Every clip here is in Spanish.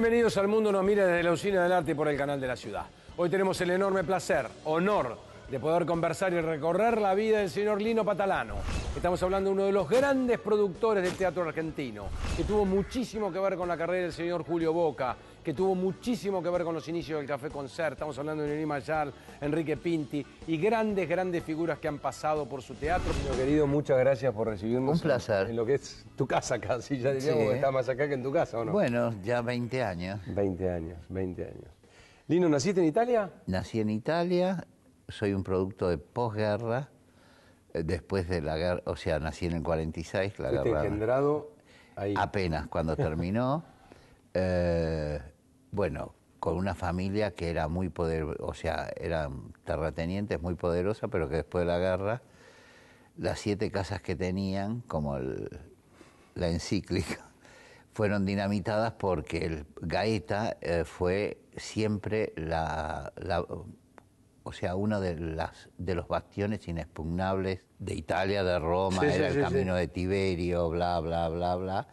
Bienvenidos al Mundo Nos Mira desde la Usina del Arte por el canal de la ciudad. Hoy tenemos el enorme placer, honor, de poder conversar y recorrer la vida del señor Lino Patalano. Estamos hablando de uno de los grandes productores del teatro argentino, que tuvo muchísimo que ver con la carrera del señor Julio Boca, que tuvo muchísimo que ver con los inicios del Café Concert. Estamos hablando de Nelly Mayal, Enrique Pinti y grandes, grandes figuras que han pasado por su teatro. Mi querido, muchas gracias por recibirnos. Un placer. En, lo que es tu casa casi, ya diríamos que está más acá que en tu casa, ¿o no? Bueno, ya 20 años. 20 años, 20 años. Lino, ¿naciste en Italia? Nací en Italia, soy un producto de posguerra, eh, después de la guerra, o sea, nací en el 46, la guerra... engendrado ahí? Apenas cuando terminó. Eh, bueno, con una familia que era muy poderosa, o sea, eran terratenientes muy poderosa, pero que después de la guerra, las siete casas que tenían, como la encíclica, fueron dinamitadas porque el Gaeta eh, fue siempre la, o sea, uno de, las, de los bastiones inexpugnables de Italia, de Roma, era el camino de Tiberio, bla, bla, bla, bla.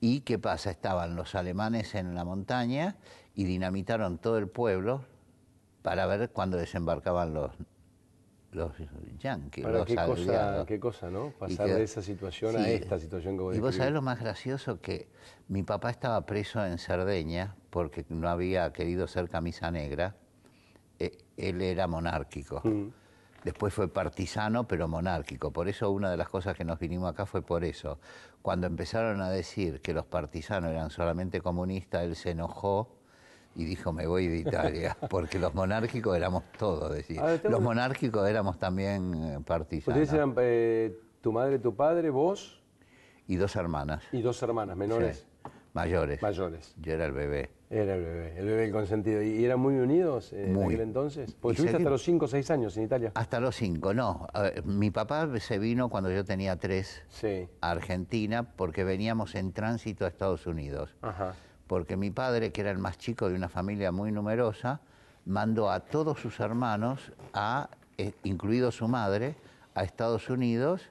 ¿Y qué pasa? Estaban los alemanes en la montaña y dinamitaron todo el pueblo para ver cuándo desembarcaban los los yanquis. para qué, cosa, qué cosa, ¿no? Pasar de esa situación a esta situación que Y vos sabés lo más gracioso que mi papá estaba preso en Cerdeña porque no había querido ser camisa negra. E, él era monárquico. Mm. Después fue partisano, pero monárquico. Por eso una de las cosas que nos vinimos acá fue por eso. Cuando empezaron a decir que los partisanos eran solamente comunistas, él se enojó y dijo me voy de Italia, porque los monárquicos éramos todos, decir ah, los monárquicos éramos también eh, partisanos. ¿Ustedes eran eh, tu madre, tu padre, vos? Y dos hermanas. Y dos hermanas, menores. Mayores. Mayores. Yo era el bebé. Era el bebé, el bebé consentido. ¿Y eran muy unidos eh, en aquel entonces? Porque estuviste hasta los cinco o años en Italia. Hasta los cinco, no. mi papá se vino cuando yo tenía tres a Argentina porque veníamos en tránsito a Estados Unidos. Ajá porque mi padre, que era el más chico de una familia muy numerosa, mandó a todos sus hermanos, a, eh, incluido su madre, a Estados Unidos,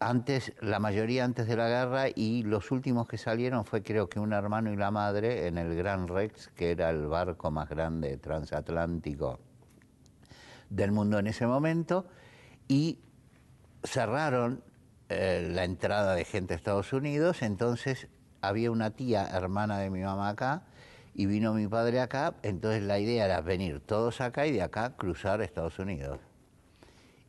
antes, la mayoría antes de la guerra, y los últimos que salieron fue creo que un hermano y la madre en el Gran Rex, que era el barco más grande transatlántico del mundo en ese momento, y cerraron eh, la entrada de gente a Estados Unidos, entonces había una tía hermana de mi mamá acá y vino mi padre acá, entonces la idea era venir todos acá y de acá cruzar Estados Unidos.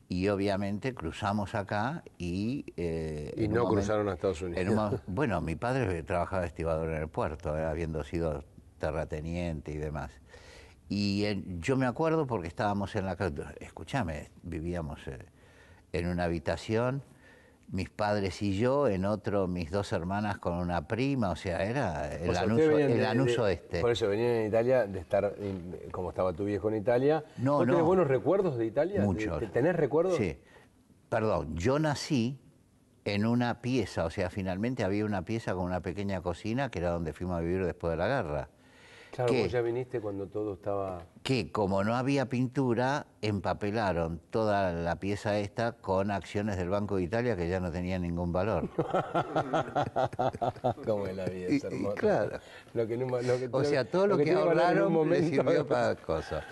Y obviamente cruzamos acá y... Eh, y no cruzaron a Estados Unidos. bueno, mi padre trabajaba estibador en el puerto, eh, habiendo sido terrateniente y demás. Y yo me acuerdo porque estábamos en la casa, escúchame, vivíamos eh, en una habitación mis padres y yo, en otro mis dos hermanas con una prima, o sea, era el, anuso, este. Por eso venían en Italia de estar, como estaba tu viejo en Italia. No, buenos recuerdos de Italia? Muchos. ¿Tenés recuerdos? Sí. Perdón, yo nací en una pieza, o sea, finalmente había una pieza con una pequeña cocina que era donde fuimos a vivir después de la guerra. Claro, ya viniste cuando todo estaba... Que como no había pintura, empapelaron toda la pieza esta con acciones del Banco de Italia que ya no tenían ningún valor. como la vida, claro. Lo que, lo que, o sea, todo lo, que, ahorraron sirvió para cosas.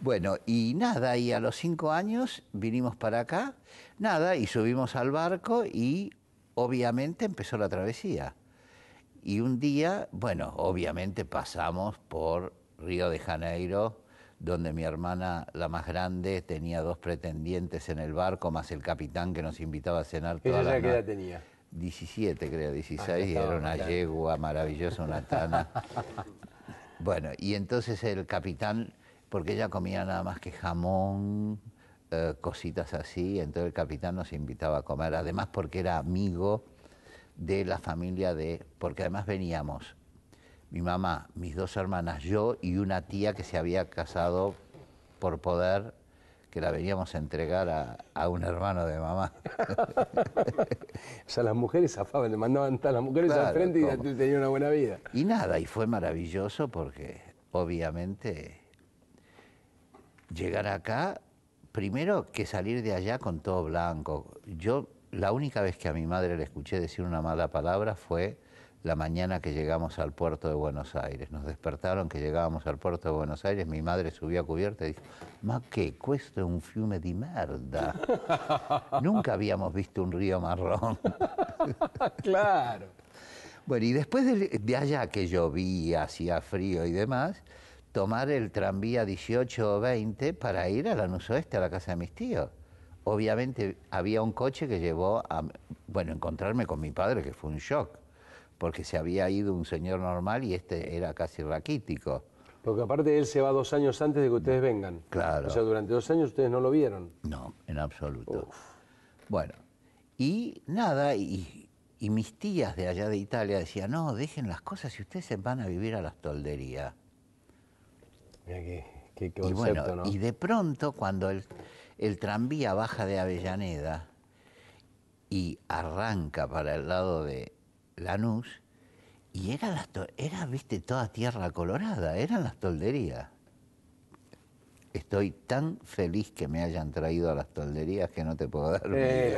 Bueno, y nada, y a los cinco años vinimos para acá, nada, y subimos al barco y obviamente empezó la travesía. Y un día, bueno, obviamente pasamos por Río de Janeiro, donde mi hermana, la más grande, tenía dos pretendientes en el barco, más el capitán que nos invitaba a cenar. ¿Ella la qué edad tenía? 17, creo, 16, ah, y era una yegua maravillosa, una tana. bueno, y entonces el capitán, porque ella comía nada más que jamón, eh, cositas así, entonces el capitán nos invitaba a comer, además porque era amigo de la familia de, porque además veníamos mi mamá, mis dos hermanas, yo y una tía que se había casado por poder, que la veníamos a entregar a, un hermano de mamá. o sea, las mujeres afables le mandaban a las mujeres al frente y tenía una buena vida. Y nada, y fue maravilloso porque obviamente llegar acá, primero que salir de allá con todo blanco. Yo la única vez que a mi madre le escuché decir una mala palabra fue la mañana que llegamos al puerto de Buenos Aires. Nos despertaron que llegábamos al puerto de Buenos Aires, mi madre subía a cubierta y dijo, ma que, ¿esto un fiume de merda. Nunca habíamos visto un río marrón. claro. Bueno, y después de, allá que llovía, hacía frío y demás, tomar el tranvía 18 o 20 para ir a la Oeste, a la casa de mis tíos obviamente había un coche que llevó a, bueno, encontrarme con mi padre, que fue un shock, porque se había ido un señor normal y este era casi raquítico. Porque aparte él se va dos años antes de que ustedes vengan. Claro. O sea, durante dos años ustedes no lo vieron. No, en absoluto. Bueno, y nada, y, mis tías de allá de Italia decían, no, dejen las cosas y ustedes se van a vivir a las tolderías. Mira qué, qué, y ¿no? Y de pronto cuando él el tranvía baja de Avellaneda y arranca para el lado de Lanús y era, las era viste, toda tierra colorada, eran las tolderías. Estoy tan feliz que me hayan traído a las tolderías que no te puedo dar que,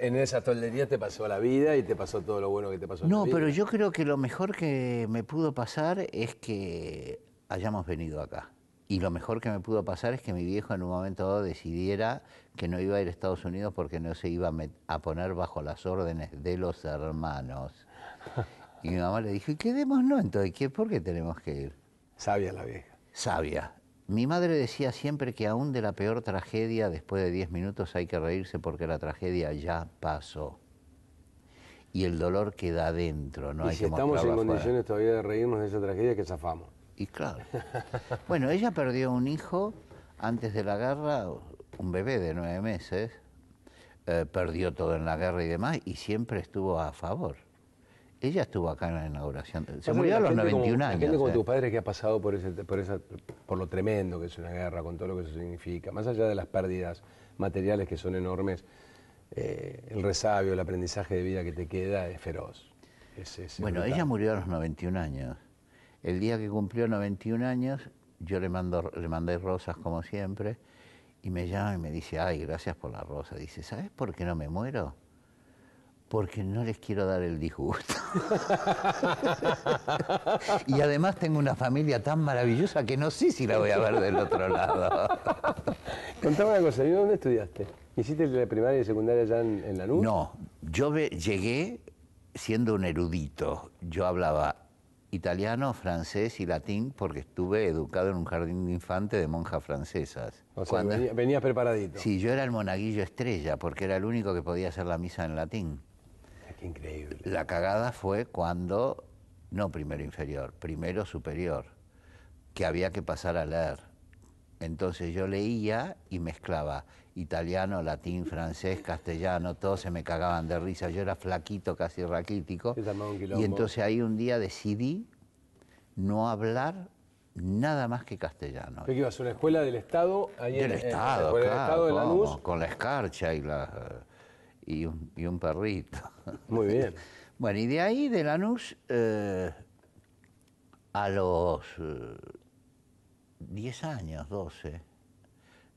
en esas tolderías te pasó la vida y te pasó todo lo bueno que te pasó. no, pero yo creo que lo mejor que me pudo pasar es que hayamos venido acá. Y lo mejor que me pudo pasar es que mi viejo en un momento dado decidiera que no iba a ir a Estados Unidos porque no se iba a poner bajo las órdenes de los hermanos. Y mi mamá le dijo, ¿y quedémonos entonces? ¿Qué, ¿Por qué tenemos que ir? Sabia la vieja. Sabia. Mi madre decía siempre que aún de la peor tragedia, después de 10 minutos hay que reírse porque la tragedia ya pasó. Y el dolor queda adentro, no y si estamos en condiciones todavía de reírnos de esa tragedia, que zafamos y claro. Bueno, ella perdió un hijo antes de la guerra, un bebé de nueve meses, eh, perdió todo en la guerra y demás, y siempre estuvo a favor. Ella estuvo acá en la inauguración. Se murió a los 91 años. Yo como eh. tu padre que ha pasado por, por, lo tremendo que es una guerra, con todo lo que eso significa, más allá de las pérdidas materiales que son enormes, eh, el resabio, el aprendizaje de vida que te queda es feroz. bueno, ella murió a los 91 años. El día que cumplió 91 años, yo le, mando, le mandé rosas como siempre y me llama y me dice, ay, gracias por la rosa. Dice, ¿sabes por qué no me muero? Porque no les quiero dar el disgusto. y además tengo una familia tan maravillosa que no sé si la voy a ver del otro lado. Contame una cosa, dónde estudiaste? ¿Hiciste la primaria y secundaria allá en, la luz? No, yo llegué siendo un erudito. Yo hablaba italiano, francés y latín porque estuve educado en un jardín de infante de monjas francesas. O sea, venías preparadito. Sí, yo era el monaguillo estrella porque era el único que podía hacer la misa en latín. Ah, qué increíble. La cagada fue cuando, no primero inferior, primero superior, que había que pasar a leer. Entonces yo leía y mezclaba italiano, latín, francés, castellano, todos se me cagaban de risa, yo era flaquito, casi raquítico. Y entonces ahí un día decidí no hablar nada más que castellano. ¿Qué ibas a una escuela del Estado? Ahí del en, Estado, estado de con la escarcha y, la, y, un, perrito. Muy bien. bueno, y de ahí, de Lanús, eh, a los 10 eh, años, 12,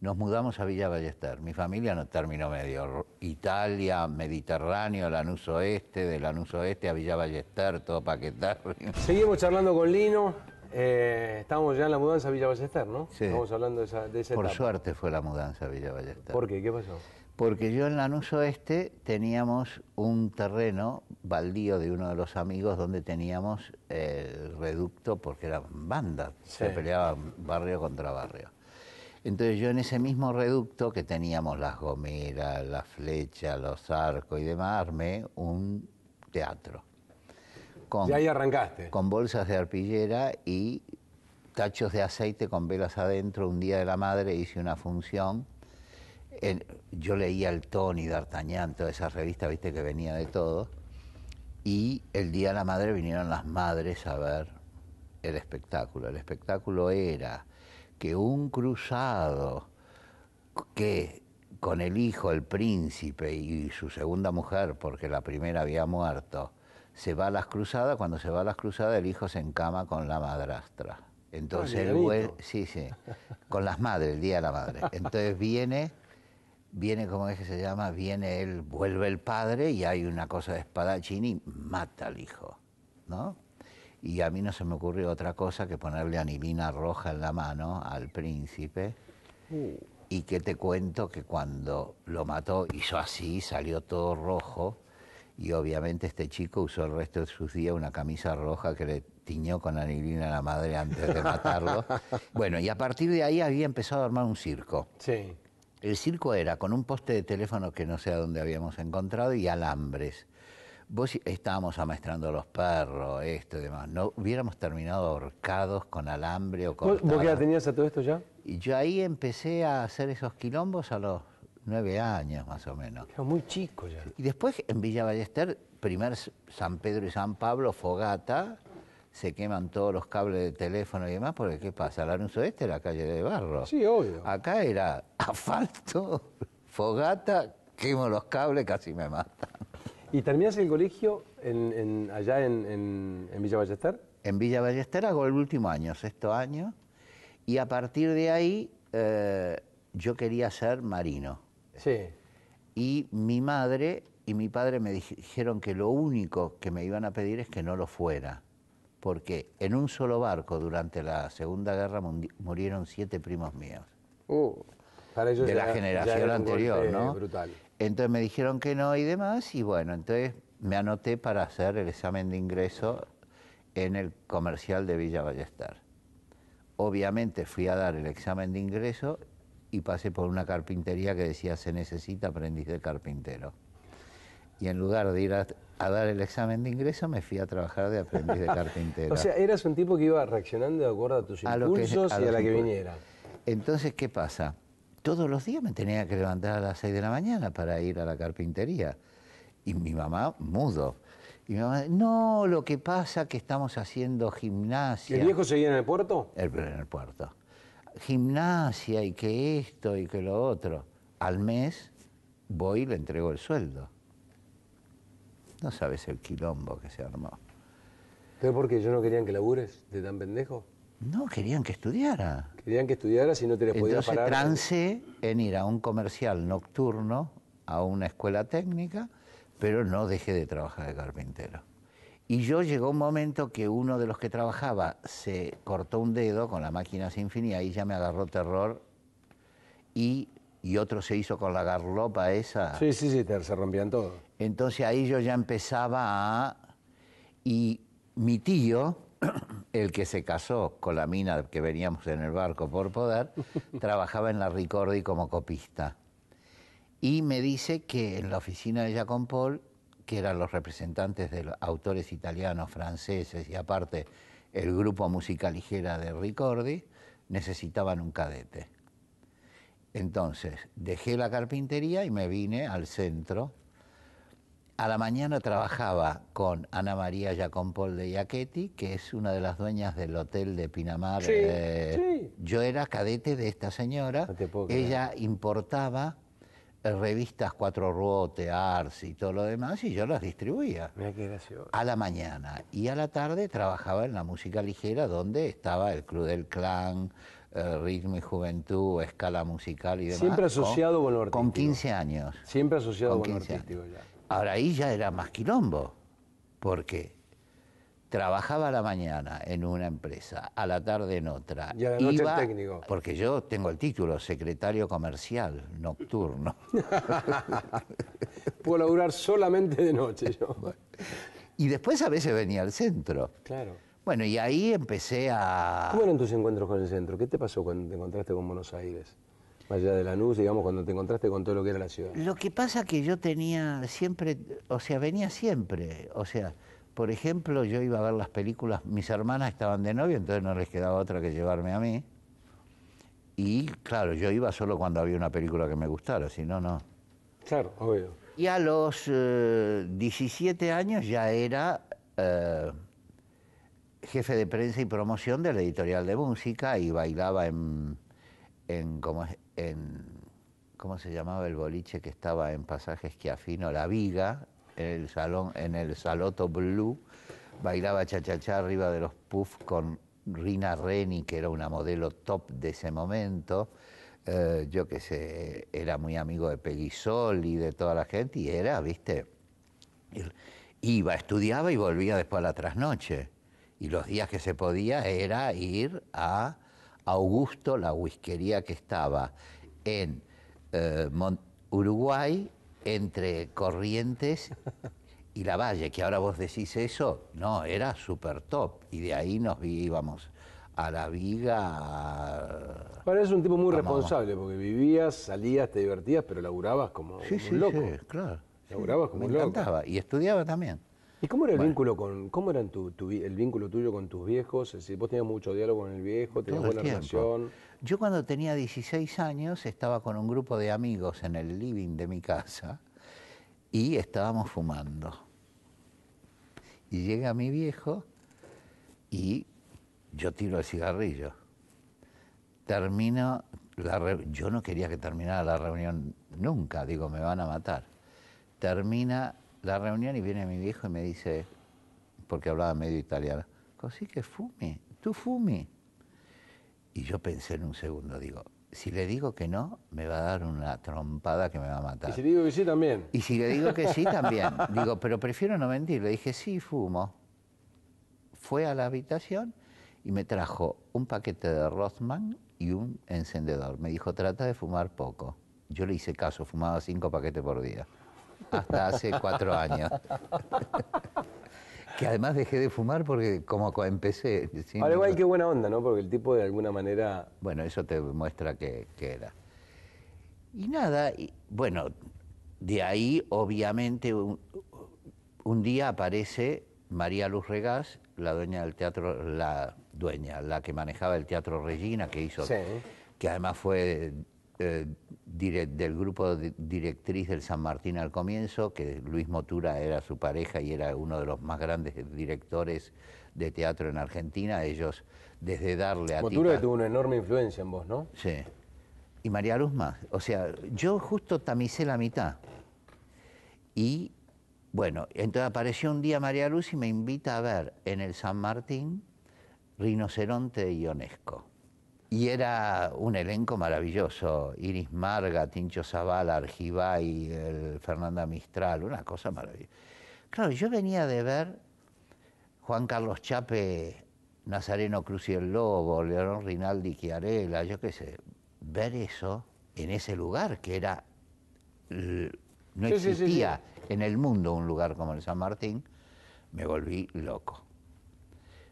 nos mudamos a Villa Ballester. Mi familia no terminó medio. Italia, Mediterráneo, Lanús Oeste, de Lanús Oeste a Villa Ballester, todo paquetar. Seguimos charlando con Lino. Eh, estábamos ya en la mudanza a Villa Ballester, ¿no? Sí. Estamos hablando de esa, de Por suerte fue la mudanza a Villa Ballester. ¿Por qué? ¿Qué pasó? Porque yo en Lanús Oeste teníamos un terreno baldío de uno de los amigos donde teníamos el reducto porque era banda, se peleaba barrio contra barrio. Entonces yo en ese mismo reducto que teníamos las gomeras, las flechas, los arcos y demás, me un teatro. Con, ahí arrancaste. Con bolsas de arpillera y tachos de aceite con velas adentro. Un día de la madre hice una función. yo leía el Tony, D'Artagnan, toda esa revista, viste, que venía de todo. Y el día de la madre vinieron las madres a ver el espectáculo. El espectáculo era que un cruzado que con el hijo, el príncipe y su segunda mujer, porque la primera había muerto, se va a las cruzadas, cuando se va a las cruzadas el hijo se encama con la madrastra. Entonces el vuelve sí, sí, con las madres, el día de la madre. Entonces viene, viene, cómo es que se llama? Viene él, vuelve el padre y hay una cosa de espadachín y mata al hijo, ¿no? Y a mí no se me ocurrió otra cosa que ponerle anilina roja en la mano al príncipe. Uh. Y que te cuento que cuando lo mató hizo así, salió todo rojo. Y obviamente este chico usó el resto de sus días una camisa roja que le tiñó con anilina a la madre antes de matarlo. bueno, y a partir de ahí había empezado a armar un circo. Sí. El circo era con un poste de teléfono que no sé a dónde habíamos encontrado y alambres vos estábamos amaestrando los perros, esto y demás, no hubiéramos terminado ahorcados con alambre o con... ¿Vos qué tenías a todo esto ya? Y yo ahí empecé a hacer esos quilombos a los nueve años más o menos. Era muy chico ya. Y después en Villa Ballester, primer San Pedro y San Pablo, fogata, se queman todos los cables de teléfono y demás, porque ¿qué pasa? La anuncio este era calle de barro. Sí, obvio. Acá era asfalto, fogata, quemo los cables, casi me matan. ¿Y terminas el colegio allá en, Villa Ballester? En Villa Ballester hago el último año, sexto año, y a partir de ahí eh, yo quería ser marino. Sí. Y mi madre y mi padre me dijeron que lo único que me iban a pedir es que no lo fuera, porque en un solo barco durante la Segunda Guerra murieron siete primos míos. Uh, para de la generación anterior, ¿no? Brutal. Entonces me dijeron que no y demás, y bueno, entonces me anoté para hacer el examen de ingreso en el comercial de Villa Ballester. Obviamente fui a dar el examen de ingreso y pasé por una carpintería que decía se necesita aprendiz de carpintero. Y en lugar de ir a, dar el examen de ingreso, me fui a trabajar de aprendiz de carpintero. o sea, eras un tipo que iba reaccionando de acuerdo a tus y a la que viniera. Entonces, ¿qué pasa? todos los días me tenía que levantar a las 6 de la mañana para ir a la carpintería. Y mi mamá, mudo. Y mi mamá, no, lo que pasa es que estamos haciendo gimnasia. ¿Y ¿El viejo seguía en el puerto? El, en el puerto. Gimnasia y que esto y que lo otro. Al mes voy y le entrego el sueldo. No sabes el quilombo que se armó. ¿Es porque qué? ¿Yo no querían que labures de tan pendejo? No, querían que estudiara que estudiaras y no te les Entonces, trance en ir a un comercial nocturno, a una escuela técnica, pero no dejé de trabajar de carpintero. Y yo llegó un momento que uno de los que trabajaba se cortó un dedo con la máquina sin fin y ahí ya me agarró terror y, y otro se hizo con la garlopa esa. Sí, sí, sí, se rompían todo. Entonces ahí yo ya empezaba a... Y mi tío, el que se casó con la mina que veníamos en el barco por poder, trabajaba en la Ricordi como copista. Y me dice que en la oficina de Jacob Paul, que eran los representantes de los autores italianos, franceses y aparte el grupo musical ligera de Ricordi, necesitaban un cadete. Entonces dejé la carpintería y me vine al centro a la mañana trabajaba con Ana María Jacompol de Iacchetti, que es una de las dueñas del hotel de Pinamar. Sí, eh, Yo era cadete de esta señora. Ella importaba eh, revistas Cuatro Rote, Ars y todo lo demás, y yo las distribuía. Mira qué gracioso. A la mañana. Y a la tarde trabajaba en la música ligera, donde estaba el Club del Clan, eh, ritmo y juventud, escala musical y demás. Siempre asociado con, los Con 15 años. Siempre asociado con, con Ahora ahí ya era más quilombo, porque trabajaba a la mañana en una empresa, a la tarde en otra. Y a la noche técnico. Porque yo tengo el título, secretario comercial nocturno. Puedo laburar solamente de noche Y después a veces venía al centro. Claro. Bueno, y ahí empecé a... ¿Cómo eran tus encuentros con el centro? ¿Qué te pasó cuando te encontraste con Buenos Aires? más allá de la luz, digamos, cuando te encontraste con todo lo que era la ciudad? Lo que pasa que yo tenía siempre, o sea, venía siempre, o sea, por ejemplo, yo iba a ver las películas, mis hermanas estaban de novio, entonces no les quedaba otra que llevarme a mí. Y claro, yo iba solo cuando había una película que me gustara, si no, no. Claro, obvio. Y a los 17 eh, años ya era eh, jefe de prensa y promoción de la editorial de música y bailaba en en, es en, ¿cómo se llamaba el boliche que estaba en pasajes Pasaje afino La Viga, en el, salón, en el Saloto Blue, bailaba Chachachá arriba de los puffs con Rina Reni, que era una modelo top de ese momento. Eh, yo que sé, era muy amigo de Peguisol y de toda la gente, y era, viste, iba, estudiaba y volvía después a la trasnoche. Y los días que se podía era ir a Augusto, la whiskería que estaba en eh, Uruguay, entre Corrientes y La Valle, que ahora vos decís eso, no, era super top. Y de ahí nos íbamos a la viga. Parece un tipo muy responsable, porque vivías, salías, te divertías, pero laburabas como, sí, un loco. Sí, claro. Laburabas como Me encantaba. Y estudiaba también. ¿Y cómo era el vínculo con, cómo eran el vínculo tuyo con tus viejos? vos tenías mucho diálogo con el viejo, tenías buena relación. Yo cuando tenía 16 años estaba con un grupo de amigos en el living de mi casa y estábamos fumando. Y llega mi viejo y yo tiro el cigarrillo. Termino la yo no quería que terminara la reunión nunca, digo, me van a matar. Termina la reunión y viene mi viejo y me dice, porque hablaba medio italiano, così que fume, tú fumi. Y yo pensé en un segundo, digo, si le digo que no, me va a dar una trompada que me va a matar. Y si le digo que sí, también. Y si le digo que sí, también. digo, pero prefiero no mentir. Le dije, sí, fumo. Fue a la habitación y me trajo un paquete de Rothman y un encendedor. Me dijo, trata de fumar poco. Yo le hice caso, fumaba cinco paquetes por día hasta hace cuatro años. que además dejé de fumar porque como empecé... Pero igual qué buena onda, ¿no? Porque el tipo de alguna manera... Bueno, eso te muestra que, era. Y nada, bueno, de ahí obviamente un, un día aparece María Luz Regás, la dueña del teatro, la dueña, la que manejaba el teatro Regina, que hizo, sí. que además fue eh, del grupo directriz del San Martín al comienzo, que Luis Motura era su pareja y era uno de los más grandes directores de teatro en Argentina. Ellos, desde darle a... Motura tuvo una enorme influencia en vos, ¿no? Sí. Y María Luz más. O sea, yo justo tamicé la mitad. Y bueno, entonces apareció un día María Luz y me invita a ver en el San Martín Rinoceronte y Ionesco. Y era un elenco maravilloso. Iris Marga, Tincho Zavala, Argibay, el Fernanda Mistral, una cosa maravillosa. Claro, yo venía de ver Juan Carlos Chape, Nazareno Cruz y el Lobo, León Rinaldi Chiarela, yo qué sé. Ver eso en ese lugar que era. No existía en el mundo un lugar como el San Martín, me volví loco.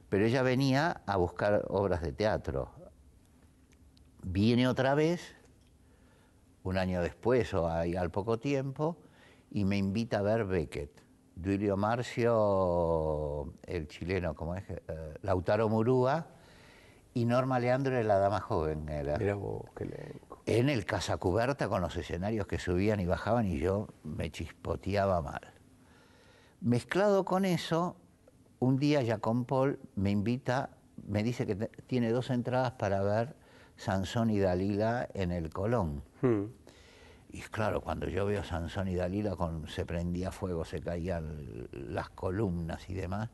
Pero ella venía a buscar obras de teatro, viene otra vez, un año después o al poco tiempo, y me invita a ver Beckett. Duilio Marcio, el chileno, como es, eh, Lautaro Murúa, y Norma Leandro la dama joven era. En el casa cuberta con los escenarios que subían y bajaban y yo me chispoteaba mal. Mezclado con eso, un día Jacob Paul me invita, me dice que tiene dos entradas para ver Sansón y Dalila en el Colón. Hmm. Y claro, cuando yo veo Sansón y Dalila, con, se prendía fuego, se caían las columnas y demás,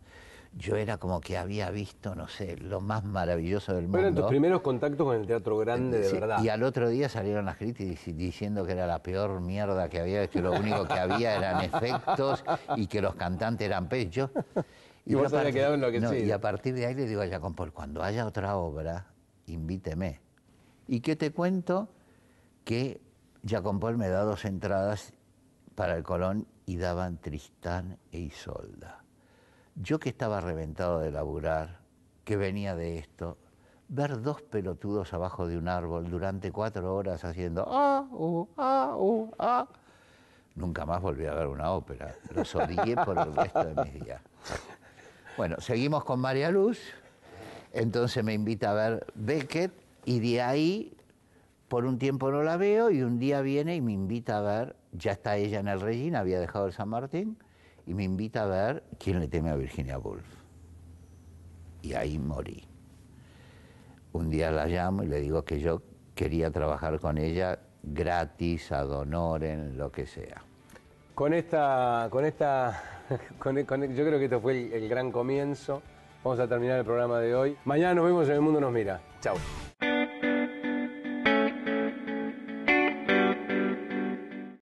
yo era como que había visto, no sé, lo más maravilloso del mundo. Fueron tus primeros contactos con el teatro grande, de verdad. Y al otro día salieron las críticas diciendo que era la peor mierda que había, que lo único que había eran efectos y que los cantantes eran pechos. Y, vos en lo que Y a partir de ahí le digo a Jacob cuando haya otra obra, invíteme. ¿Y qué te cuento? Que ya me da dos entradas para el Colón y daban Tristán e Isolda. Yo que estaba reventado de laburar, que venía de esto, ver dos pelotudos abajo de un árbol durante cuatro horas haciendo ah, uh, ah, uh, ah. Nunca más volví a ver una ópera. Los odié por el resto de mis días. Bueno, seguimos con María Luz. Entonces me invita a ver Beckett y de ahí, por un tiempo no la veo y un día viene y me invita a ver, ya está ella en el Regina, había dejado el San Martín, y me invita a ver quién le teme a Virginia Woolf. Y ahí morí. Un día la llamo y le digo que yo quería trabajar con ella gratis, ad honorem, lo que sea. Con esta, con esta, yo creo que esto fue el, el gran comienzo. Vamos a terminar el programa de hoy. Mañana nos vemos en El Mundo Nos Mira. Chao.